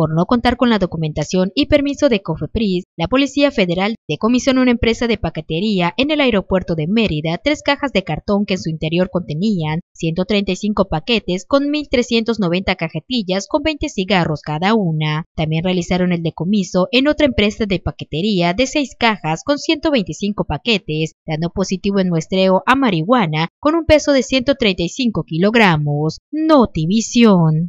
Por no contar con la documentación y permiso de COFEPRIS, la Policía Federal decomisó en una empresa de paquetería en el aeropuerto de Mérida tres cajas de cartón que en su interior contenían 135 paquetes con 1.390 cajetillas con 20 cigarros cada una. También realizaron el decomiso en otra empresa de paquetería de seis cajas con 125 paquetes, dando positivo en muestreo a marihuana con un peso de 135 kilogramos. Notivisión.